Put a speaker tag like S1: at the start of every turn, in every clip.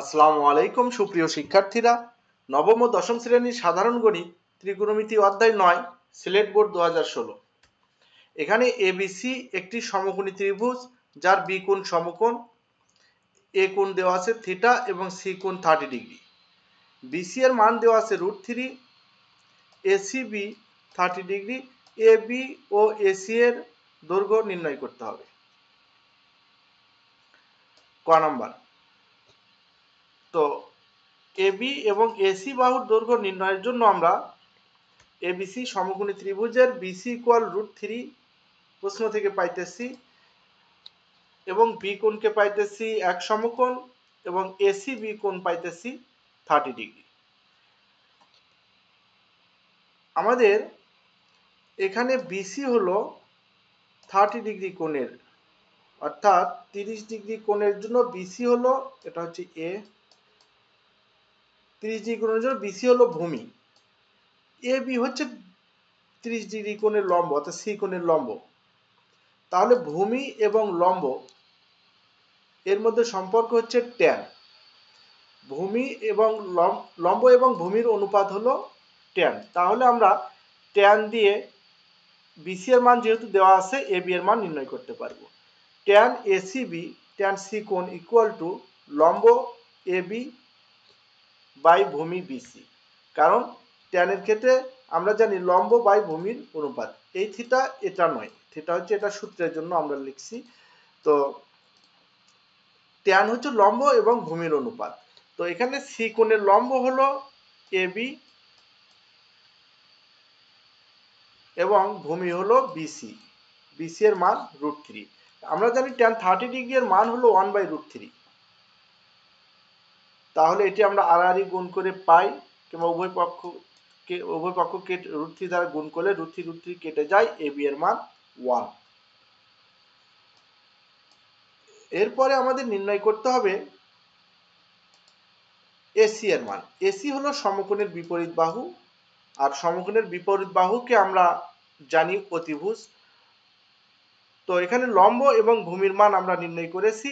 S1: আসসালামু আলাইকুম সুপ্রিয় শিক্ষার্থীরা নবম ও দশম শ্রেণীর সাধারণ গণিত ত্রিকোণমিতি অধ্যায় নয় সিলেট বোর্ড দু হাজার ষোলো এখানে এবিসি একটি সমকোণী ত্রিভুজ যার বি কোণ সমকোণ এ কোণ দেওয়া আছে থিটা এবং সি কোণ থার্টি ডিগ্রি বিসি এর মান দেওয়া আছে root three ACB thirty degree A B ও এসি এর দৈর্ঘ্য নির্ণয় করতে হবে ক নম্বর তো এবি এবং এসি বাহুর দৈর্ঘ্য নির্ণয়ের জন্য আমরা এবিসি সমকোণী ত্রিভুজের বিসি ইকুয়াল রুট থ্রি প্রশ্ন থেকে পাইতেছি এবং বি কোণকে পাইতেছি এক সমকোণ এবং এসি বি কোণ পাইতেছি থার্টি ডিগ্রি আমাদের এখানে বিসি হলো থার্টি ডিগ্রি কোণের অর্থাৎ তিরিশ ডিগ্রি কোণের জন্য বিসি হলো এটা হচ্ছে এ তিরিশ ডিগ্রি কোণের জন্য বিসি হলো ভূমি এ বি হচ্ছে তিরিশ ডিগ্রি কোণের লম্ব অর্থাৎ সি কোণের লম্ব তাহলে ভূমি এবং লম্ব এর মধ্যে সম্পর্ক হচ্ছে ট্যান ভূমি এবং লম্ব এবং ভূমির অনুপাত হলো ট্যান তাহলে আমরা ট্যান দিয়ে বিসি এর মান যেহেতু দেওয়া আছে এ বি এর মান নির্ণয় করতে পারবো ট্যান এসিবি ট্যান সি কোণ ইকুয়াল টু লম্ব এ বি বাই ভূমি বিসি কারণ ট্যানের ক্ষেত্রে আমরা জানি লম্ব বাই ভূমির অনুপাত এই থিটা এটা নয় থিটা হচ্ছে এটা সূত্রের জন্য আমরা লিখছি তো ট্যান হচ্ছে লম্ব এবং ভূমির অনুপাত তো এখানে সি কোণের লম্ব হলো এ বি এবং ভূমি হলো বিসি বিসি এর মান রুট থ্রি আমরা জানি ট্যান থার্টি ডিগ্রি এর মান হলো ওয়ান বাই রুট থ্রি তাহলে এটি আমরা আড়াআড়ি গুণ করে পাই কিংবা উভয় পক্ষকে উভয় পক্ষ কেটে রুট থ্রি দ্বারা গুণ করলে রুট থ্রি রুট থ্রি কেটে যায় এ বি এর মান ওয়ান এরপরে আমাদের নির্ণয় করতে হবে এসি এর মান এসি হলো সমকোণের বিপরীত বাহু আর সমকোণের বিপরীত বাহুকে আমরা জানি অতিভুজ তো এখানে লম্ব এবং ভূমির মান আমরা নির্ণয় করেছি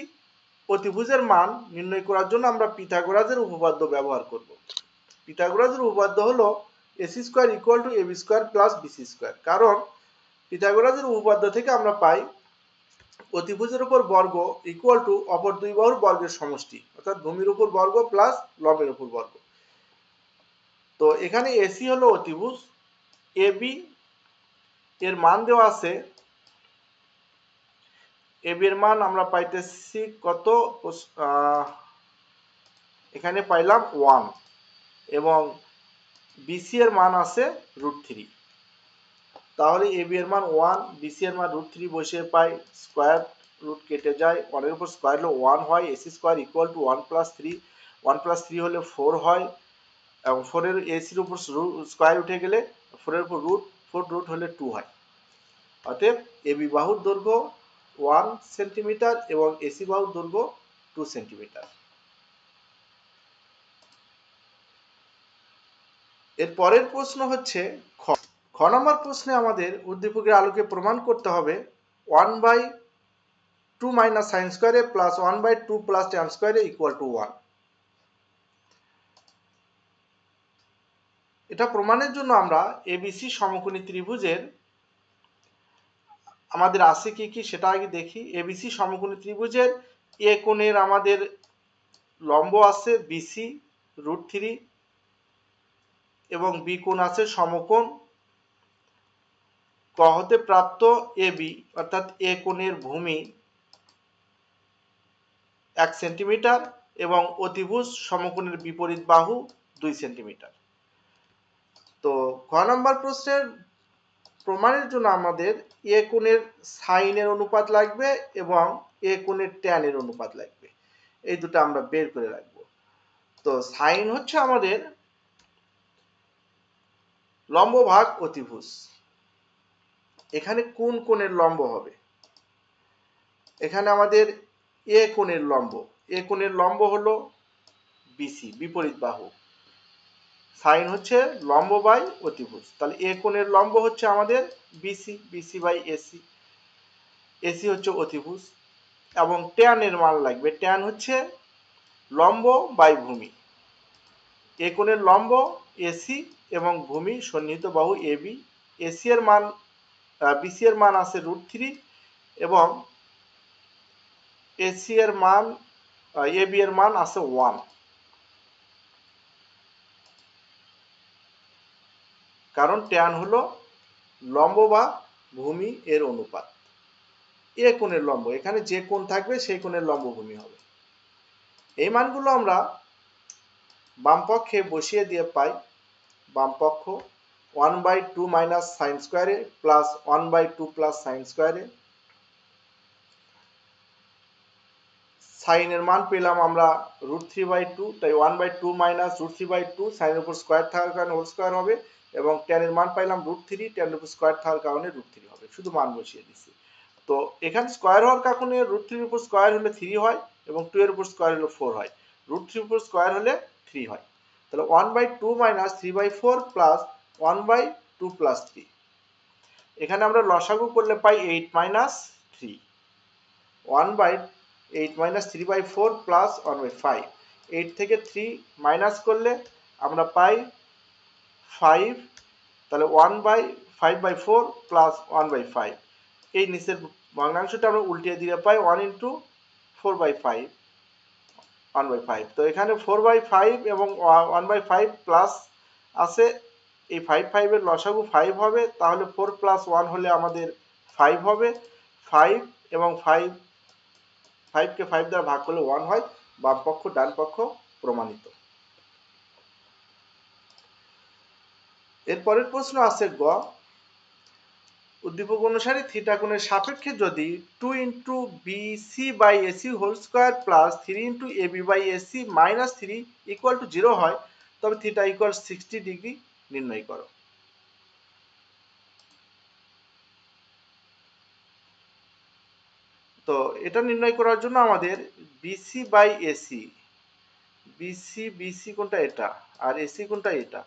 S1: অতিভুজের মান নির্ণয় করার জন্য আমরা পিথাগোরাসের উপপাদ্য ব্যবহার করব পিথাগোরাসের উপপাদ্য হলো AC square equal to AB square plus BC square কারণ পিথাগোরাসের উপপাদ্য থেকে আমরা পাই অতিভুজের উপর বর্গ ইকুয়াল টু অপর দুই বাহুর বর্গের সমষ্টি অর্থাৎ ভূমির উপর বর্গ প্লাস লবের উপর বর্গ তো এখানে এসি হলো অতিভুজ এবি এর মান দেওয়া আছে এর মান আমরা পাইতেছি কত এখানে পাইলাম ওয়ান এবং বিসি এর মান আছে রুট থ্রি তাহলে এ বি এর মান ওয়ান বিসি এর মান রুট থ্রি বসিয়ে পাই স্কোয়ার রুট কেটে যায় ওয়ানের উপর স্কোয়ার হলে ওয়ান হয় AC square equal to one plus three one plus three হলে ফোর হয় এবং ফোরের এসির উপর স্কোয়ার উঠে গেলে ফোরের উপর রুট ফোর রুট হলে টু হয় অতএব এ বাহুর দৈর্ঘ্য ওয়ান সেন্টিমিটার এবং এসি বাহুর দৈর্ঘ্য টু সেন্টিমিটার এর পরের প্রশ্ন হচ্ছে খ খ নম্বর প্রশ্নে আমাদের উদ্দীপকের আলোকে প্রমাণ করতে হবে one by two minus sine স্কোয়ারে plus one by two plus tan স্কোয়ারে ইকুয়াল টু ওয়ান এটা প্রমাণের জন্য আমরা এবিসি সমকোণী ত্রিভুজের আমাদের আছে কি কি সেটা আগে দেখি এবিসি সমকোণী ত্রিভুজের এ কোণের আমাদের লম্ব আছে বিসি রুট থ্রি এবং বি কোণ আছে সমকোণ কহতে প্রাপ্ত এ বি অর্থাৎ এ কোণের ভূমি এক সেন্টিমিটার এবং অতিভুজ সমকোণের বিপরীত বাহু দুই সেন্টিমিটার তো খ নম্বর প্রশ্নের প্রমাণের জন্য আমাদের এ কোণের সাইনের অনুপাত লাগবে এবং এ কোণের ট্যানের অনুপাত লাগবে এই দুটো আমরা বের করে রাখব তো সাইন হচ্ছে আমাদের লম্ব ভাগ অতিভুজ এখানে কোন কোণের লম্ব হবে এখানে আমাদের এ কোণের লম্ব এ কোণের লম্ব হলো বিসি বিপরীত বাহু সাইন হচ্ছে লম্ব বাই অতিভুজ তাহলে এ কোণের লম্ব হচ্ছে আমাদের BC BC by AC AC হচ্ছে অতিভুজ এবং ট্যানের মান লাগবে ট্যান হচ্ছে লম্ব বাই ভূমি এ কোণের লম্ব এসি এবং ভূমি সন্নিহিত বাহু এবি এসি এর মান বিসি এর মান আছে রুট থ্রি এবং এসি এর মান এবি এর মান আছে ওয়ান কারণ ট্যান হলো লম্ব বা ভূমি এর অনুপাত এ কোণের লম্ব এখানে যে কোণ থাকবে সেই কোণের লম্ব ভূমি হবে এই মানগুলো আমরা বামপক্ষে বসিয়ে দিয়ে পাই বামপক্ষ one by two minus sine স্কোয়ারে plus one by two plus sine স্কোয়ারে সাইনের মান পেলাম আমরা রুট থ্রি বাই টু তাই one by two minus root three by two সাইনের উপর স্কোয়ার থাকার কারণে হোল স্কোয়ার হবে এবং ট্যানের মান পাইলাম রুট থ্রি টেন উপর স্কোয়ার থাকার কারণে রুট থ্রি হবে শুধু মান বসিয়ে দিচ্ছি তো এখানে স্কোয়ার হওয়ার কারণে রুট থ্রির উপর স্কোয়ার হলে থ্রি হয় এবং টু এর উপর স্কোয়ার হলে ফোর হয় রুট থ্রির উপর স্কোয়ার হলে থ্রি হয় তাহলে one by two minus three by four plus one by two plus three এখানে আমরা লসাগু করলে পাই eight minus three one by eight minus three by four plus one by five eight থেকে থ্রি মাইনাস করলে আমরা পাই ফাইভ তাহলে one by five by four plus one by five এই নিচের বাংলাংশটা আমরা উল্টিয়ে দিলে পাই one into four by five one by five তো এখানে ফোর বাই ফাইভ এবং ওয়ান বাই ফাইভ প্লাস আছে এই ফাইভ ফাইভের লসাগু ফাইভ হবে তাহলে ফোর প্লাস ওয়ান হলে আমাদের ফাইভ হবে ফাইভ এবং ফাইভ ফাইভকে ফাইভ দ্বারা ভাগ করলে ওয়ান হয় বাম পক্ষ ডান পক্ষ প্রমাণিত এরপরের প্রশ্ন আছে গ উদ্দীপক অনুসারে থিটা কোণের সাপেক্ষে যদি two into B C by AC whole square plus three into A B by AC minus three equal to zero হয় তবে থিটা ইকুয়াল সিক্সটি ডিগ্রি নির্ণয় করো তো এটা নির্ণয় করার জন্য আমাদের BC by AC BC BC কোনটা এটা আর এসি কোনটা এটা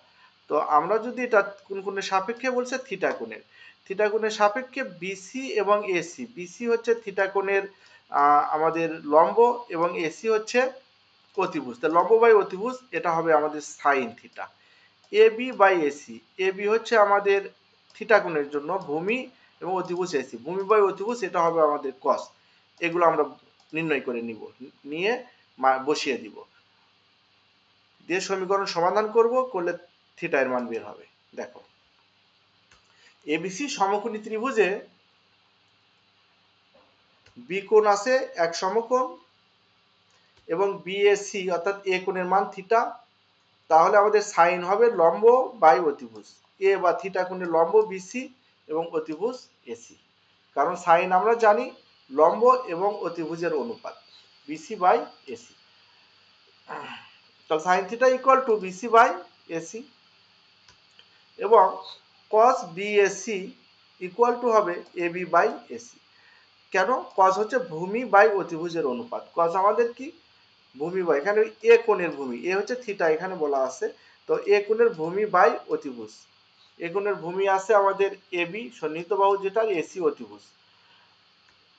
S1: তো আমরা যদি এটা কোন কোণের সাপেক্ষে বলছে থিটা কোণের থিটা কোণের সাপেক্ষে বিসি এবং এসি বিসি হচ্ছে থিটা কোণের আমাদের লম্ব এবং এসি হচ্ছে অতিভুজ তা লম্ব বাই অতিভুজ এটা হবে আমাদের sine theta A B by AC A B হচ্ছে আমাদের থিটা কোণের জন্য ভূমি এবং অতিভুজ এসি ভূমি বাই অতিভুজ এটা হবে আমাদের কস এগুলো আমরা নির্ণয় করে নিব নিয়ে বসিয়ে দিব দিয়ে সমীকরণ সমাধান করব করলে থিটা এর মান বের হবে দেখো এবিসি সমকোণী ত্রিভুজে বি কোণ আছে এক সমকোণ এবং বিএসি অর্থাৎ এ কোণের মান থিটা তাহলে আমাদের সাইন হবে লম্ব বাই অতিভুজ এ বা থিটা কোণের লম্ব বিসি এবং অতিভুজ এসি কারণ সাইন আমরা জানি লম্ব এবং অতিভুজের অনুপাত বিসি বাই এসি তাহলে sine theta equal to BC by AC এবং কস বিএসি ইকুয়াল টু হবে এ বি বাই এসি কেন কস হচ্ছে ভূমি বাই অতিভুজের অনুপাত কস আমাদের কি ভূমি বাই এখানে এ কোণের ভূমি এ হচ্ছে থিটা এখানে বলা আছে তো এ কোণের ভূমি বাই অতিভুজ এ কোণের ভূমি আছে আমাদের এ বি সন্নিহিত বাহু যেটা এসি অতিভুজ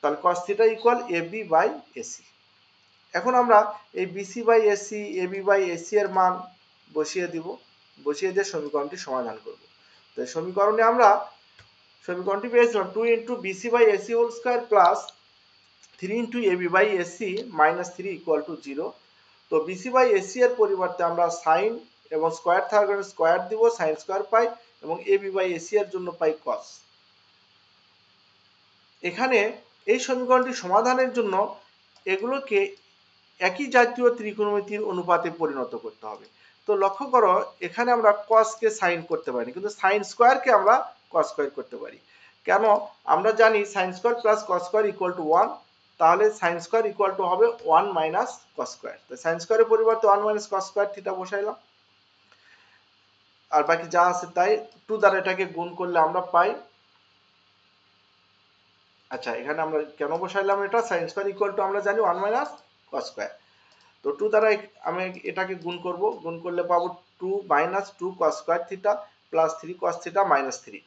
S1: তাহলে cos theta equal A B by AC এখন আমরা এই BC by AC A B by AC এর মান বসিয়ে দিব বসিয়ে দিয়ে সমীকরণটি সমাধান করব তো সমীকরণে আমরা সমীকরণটি পেয়েছিলাম two into BC by AC whole square plus three into AB by AC minus three equal to zero তো বিসি বাই এসি এর পরিবর্তে আমরা সাইন এবং স্কোয়ার থাকলে স্কোয়ার দিব সাইন স্কোয়ার পাই এবং এবি বাই এসি এর জন্য পাই কস এখানে এই সমীকরণটি সমাধানের জন্য এগুলোকে একই জাতীয় ত্রিকোণমিতির অনুপাতে পরিণত করতে হবে তো লক্ষ্য করো এখানে আমরা কসকে সাইন করতে পারি কিন্তু সাইন স্কোয়ারকে আমরা কস স্কোয়ার করতে পারি কেন আমরা জানি sine square plus cos square equal to one তাহলে সাইন স্কোয়ার ইকুয়াল টু হবে ওয়ান মাইনাস কস স্কোয়ার তো সাইন স্কোয়ারের পরিবর্তে one minus cos square theta বসাইলাম আর বাকি যা আছে তাই টু দ্বারা এটাকে গুণ করলে আমরা পাই আচ্ছা এখানে আমরা কেন বসাইলাম এটা সাইন স্কোয়ার ইকুয়াল টু আমরা জানি ওয়ান মাইনাস কস স্কোয়ার তো টু দ্বারা আমি এটাকে গুণ করব গুণ করলে পাবো two minus two cos square theta plus three cos theta minus three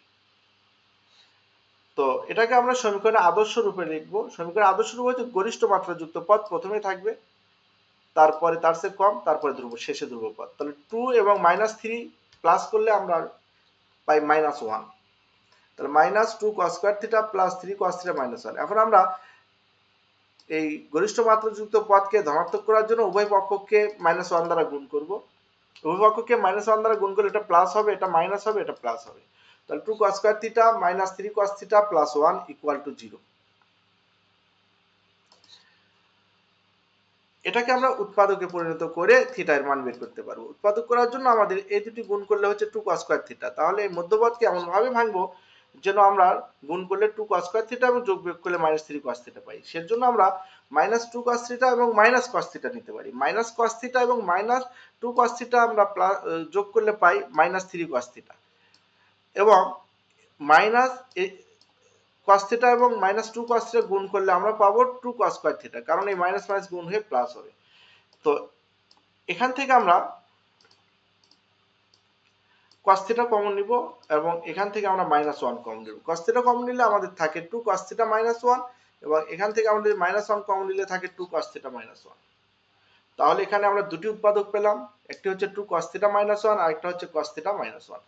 S1: তো এটাকে আমরা সমীকরণের আদর্শ রূপে লিখব সমীকরণের আদর্শ রূপ হচ্ছে গরিষ্ঠ মাত্রা যুক্ত পদ প্রথমে থাকবে তারপরে তার চেয়ে কম তারপরে ধ্রুব শেষে ধ্রুব পদ তাহলে টু এবং মাইনাস থ্রি প্লাস করলে আমরা পাই মাইনাস ওয়ান তাহলে minus two cos square theta plus three cos theta minus one এখন আমরা এই গরিষ্ঠ মাত্রাযুক্ত পদকে ধনাত্মক করার জন্য উভয় পক্ষকে মাইনাস ওয়ান দ্বারা গুণ করব উভয় পক্ষকে মাইনাস ওয়ান দ্বারা গুণ করলে এটা প্লাস হবে এটা মাইনাস হবে এটা প্লাস হবে তাহলে two cos square theta minus three cos theta plus one equal to zero এটাকে আমরা উৎপাদকে পরিণত করে থিটার মান বের করতে পারবো উৎপাদক করার জন্য আমাদের এই দুটি গুণ করলে হচ্ছে টু কস স্কোয়ার থিটা তাহলে এই এমন ভাবে ভাঙবো যেন আমরা গুণ করলে টু কস স্কোয়ার থিটা এবং যোগ বিয়োগ করলে মাইনাস থ্রি কস থিটা পাই সেই জন্য আমরা মাইনাস টু কস থিটা এবং মাইনাস কস থিটা নিতে পারি মাইনাস কস থিটা এবং মাইনাস টু কস থিটা আমরা যোগ করলে পাই মাইনাস থ্রি কস থিটা এবং মাইনাস কস থিটা এবং মাইনাস টু কস থিটা গুণ করলে আমরা পাবো টু কস স্কোয়ার থিটা কারণ এই মাইনাস মাইনাস গুণ হয়ে প্লাস হবে তো এখান থেকে আমরা cos কমন নিব এবং এখান থেকে আমরা মাইনাস ওয়ান কম নিব cos কম নিলে আমাদের থাকে two cos theta minus one এবং এখান থেকে আমাদের মাইনাস ওয়ান কম নিলে থাকে two cos theta minus one তাহলে এখানে আমরা দুটি উৎপাদক পেলাম একটি হচ্ছে two cos theta minus one আর একটা হচ্ছে cos theta মাইনাস ওয়ান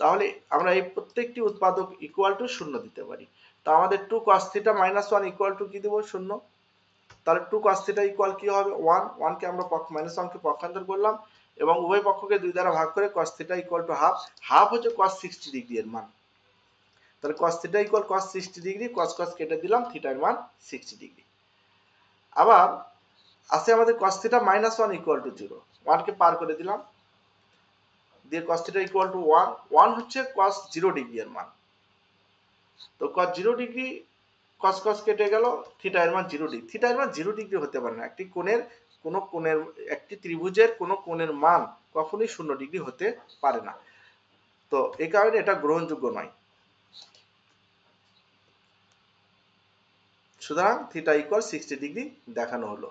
S1: তাহলে আমরা এই প্রত্যেকটি উৎপাদক ইকুয়াল টু শূন্য দিতে পারি তা আমাদের two cos theta minus one equal to কি দেবো শূন্য তাহলে টু কস থিটা ইকুয়াল কি হবে ওয়ান ওয়ানকে আমরা পক্ষ মাইনাস ওয়ানকে পক্ষান্তর করলাম এবং উভয় পক্ষকে দুই দ্বারা ভাগ করে cos theta equal to half half হচ্ছে কস সিক্সটি ডিগ্রি এর মান তাহলে cos theta equal cos sixty degree cos cos কেটে দিলাম থিটার মান সিক্সটি ডিগ্রি আবার আছে আমাদের cos theta minus one equal to zero ওয়ানকে পার করে দিলাম দিয়ে cos theta equal to one one হচ্ছে কস জিরো ডিগ্রি এর মান তো cos zero degree cos cos কেটে গেল থিটা এর মান জিরো ডিগ্রি থিটা এর মান জিরো ডিগ্রি হতে পারে না একটি কোণের কোনো কোণের একটি ত্রিভুজের কোনো কোণের মান কখনোই শূন্য ডিগ্রি হতে পারে না তো এই কারণে এটা গ্রহণযোগ্য নয় সুতরাং থিটা ইকুয়াল সিক্সটি ডিগ্রি দেখানো হলো